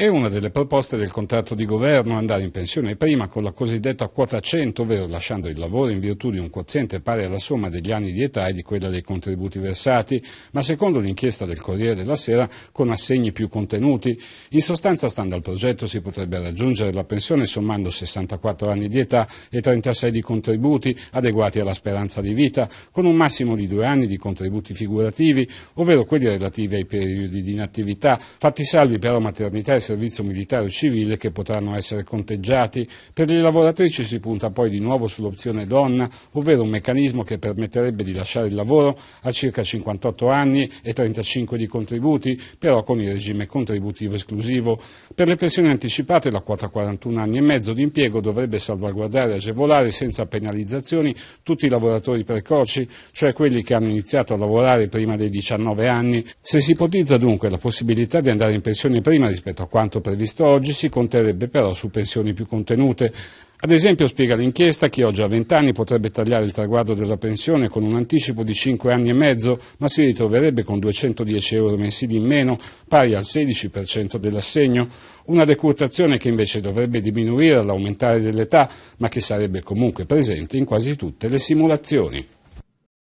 È una delle proposte del contratto di governo andare in pensione prima con la cosiddetta quota 100, ovvero lasciando il lavoro in virtù di un quoziente pari alla somma degli anni di età e di quella dei contributi versati, ma secondo l'inchiesta del Corriere della Sera con assegni più contenuti. In sostanza, stando al progetto, si potrebbe raggiungere la pensione sommando 64 anni di età e 36 di contributi adeguati alla speranza di vita, con un massimo di due anni di contributi figurativi, ovvero quelli relativi ai periodi di inattività, fatti salvi però maternità e servizio militare o civile che potranno essere conteggiati. Per le lavoratrici si punta poi di nuovo sull'opzione donna, ovvero un meccanismo che permetterebbe di lasciare il lavoro a circa 58 anni e 35 di contributi, però con il regime contributivo esclusivo. Per le pensioni anticipate la quota 41 anni e mezzo di impiego dovrebbe salvaguardare e agevolare senza penalizzazioni tutti i lavoratori precoci, cioè quelli che hanno iniziato a lavorare prima dei 19 anni. Se si ipotizza dunque la possibilità di andare in pensione prima rispetto a quanto quanto previsto oggi si conterebbe però su pensioni più contenute. Ad esempio, spiega l'inchiesta, chi oggi a 20 anni potrebbe tagliare il traguardo della pensione con un anticipo di 5 anni e mezzo, ma si ritroverebbe con 210 euro mensili in meno, pari al 16% dell'assegno, una decurtazione che invece dovrebbe diminuire all'aumentare dell'età, ma che sarebbe comunque presente in quasi tutte le simulazioni.